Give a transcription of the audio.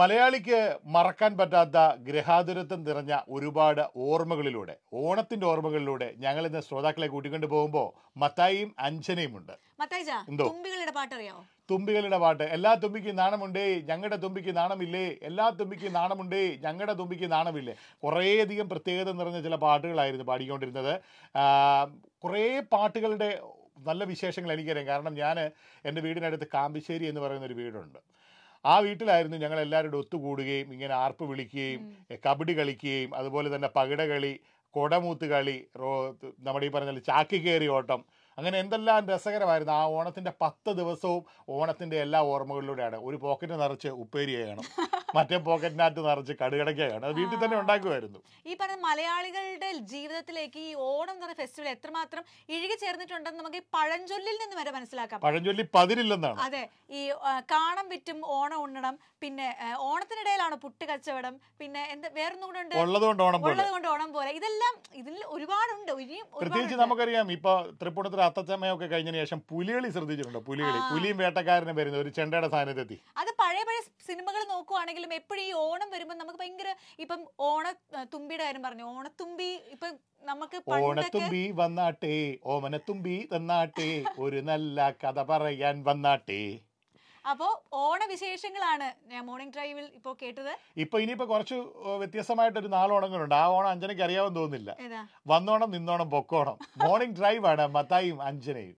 മലയാളിക്ക് മറക്കാൻ പറ്റാത്ത ഗ്രഹാതുരത്വം നിറഞ്ഞ ഒരുപാട് ഓർമ്മകളിലൂടെ ഓണത്തിന്റെ ഓർമ്മകളിലൂടെ ഞങ്ങൾ ഇന്ന് ശ്രോതാക്കളെ കൂട്ടിക്കൊണ്ട് പോകുമ്പോ മത്തായിയും അഞ്ജനയും ഉണ്ട് തുമ്പികളുടെ തുമ്പികളുടെ പാട്ട് എല്ലാ തുമ്പിക്കും നാണമുണ്ടേ ഞങ്ങളുടെ തുമ്പിക്ക് നാണമില്ലേ എല്ലാ തുമ്പിക്കും നാണമുണ്ടേ ഞങ്ങളുടെ തുമ്പിക്ക് നാണമില്ലേ കുറേയധികം പ്രത്യേകത നിറഞ്ഞ ചില പാട്ടുകളായിരുന്നു പാടിക്കൊണ്ടിരുന്നത് കുറേ പാട്ടുകളുടെ നല്ല വിശേഷങ്ങൾ എനിക്കറിയാം കാരണം ഞാൻ എൻ്റെ വീടിനടുത്ത് കാമ്പിശ്ശേരി എന്ന് പറയുന്ന ഒരു വീടുണ്ട് ആ വീട്ടിലായിരുന്നു ഞങ്ങൾ എല്ലാവരുടെ ഒത്തുകൂടുകയും ഇങ്ങനെ ആർപ്പ് വിളിക്കുകയും കബഡി കളിക്കുകയും അതുപോലെ തന്നെ പകിടകളി കൊടമൂത്ത് കളി നമ്മുടെ ഈ പറഞ്ഞ ചാക്കി കയറി ഓട്ടം അങ്ങനെ എന്തെല്ലാം രസകരമായിരുന്നു ആ ഓണത്തിൻ്റെ പത്ത് ദിവസവും ഓണത്തിൻ്റെ എല്ലാ ഓർമ്മകളിലൂടെയാണ് ഒരു പോക്കറ്റ് നിറച്ച് ഉപ്പേരി മറ്റേ പോക്കറ്റിനകത്ത് നിറച്ച് കടുകടക്കുകയാണ് അത് വീട്ടിൽ തന്നെ ഉണ്ടാക്കുമായിരുന്നു ഈ പറഞ്ഞ മലയാളികളുടെ ജീവിതത്തിലേക്ക് ഈ ഓണം എന്ന് പറയുന്ന ഫെസ്റ്റിവൽ എത്രമാത്രം ഇഴുകി ചേർന്നിട്ടുണ്ടെന്ന് നമുക്ക് ഈ പഴഞ്ചൊല്ലിൽ നിന്ന് വരെ മനസ്സിലാക്കാം പഴഞ്ചൊല്ലി പതിരില്ലെന്നാണ് അതെ ഈ കാണം വിറ്റും ഓണം ഉണ്ണണം പിന്നെ ഓണത്തിനിടയിലാണ് പുട്ട് കച്ചവടം പിന്നെ എന്ത് വേറൊന്നും കൂടെ ഉള്ളത് കൊണ്ട് ഓണം പോലെ ഇതെല്ലാം ഇതിൽ ഒരുപാടുണ്ട് ഇനിയും പ്രത്യേകിച്ച് നമുക്കറിയാം ഇപ്പൊ തൃപ്പൂണത്തിലെ അത്തച്ചമ്മയൊക്കെ കഴിഞ്ഞതിന് ശേഷം പുലികളി ശ്രദ്ധിച്ചിട്ടുണ്ടോ പുലികളി പുലിയും വേട്ടക്കാരനും വരുന്ന ഒരു ചെണ്ടയുടെ സാന്നിധ്യത്തിൽ അത് പഴയ പഴയ സിനിമകൾ നോക്കുവാണെങ്കിലും എപ്പോഴും ഈ ഓണം വരുമ്പോൾ നമുക്ക് ഭയങ്കര ഇപ്പം ഓണ തുമ്പിയുടെ കാര്യം പറഞ്ഞു ഓണത്തുമ്പി ഇപ്പൊ നമുക്ക് ഓണത്തുമ്പി വന്നാട്ടെ ഓമനത്തുമ്പി വന്നാട്ടെ ഒരു നല്ല കഥ പറയാൻ വന്നാട്ടെ അപ്പോൾ ഓണവിശേഷങ്ങളാണ് മോർണിംഗ് ഡ്രൈവിൽ ഇപ്പോൾ കേട്ടത് ഇപ്പൊ ഇനിയിപ്പോ കുറച്ച് വ്യത്യസ്തമായിട്ട് ഒരു നാലോണങ്ങളുണ്ട് ആ ഓണം അഞ്ജനയ്ക്ക് അറിയാമെന്ന് തോന്നുന്നില്ല വന്നോണം നിന്നോണം പൊക്കോണം മോർണിംഗ് ഡ്രൈവ് ആണ് മത്തായും അഞ്ജനയും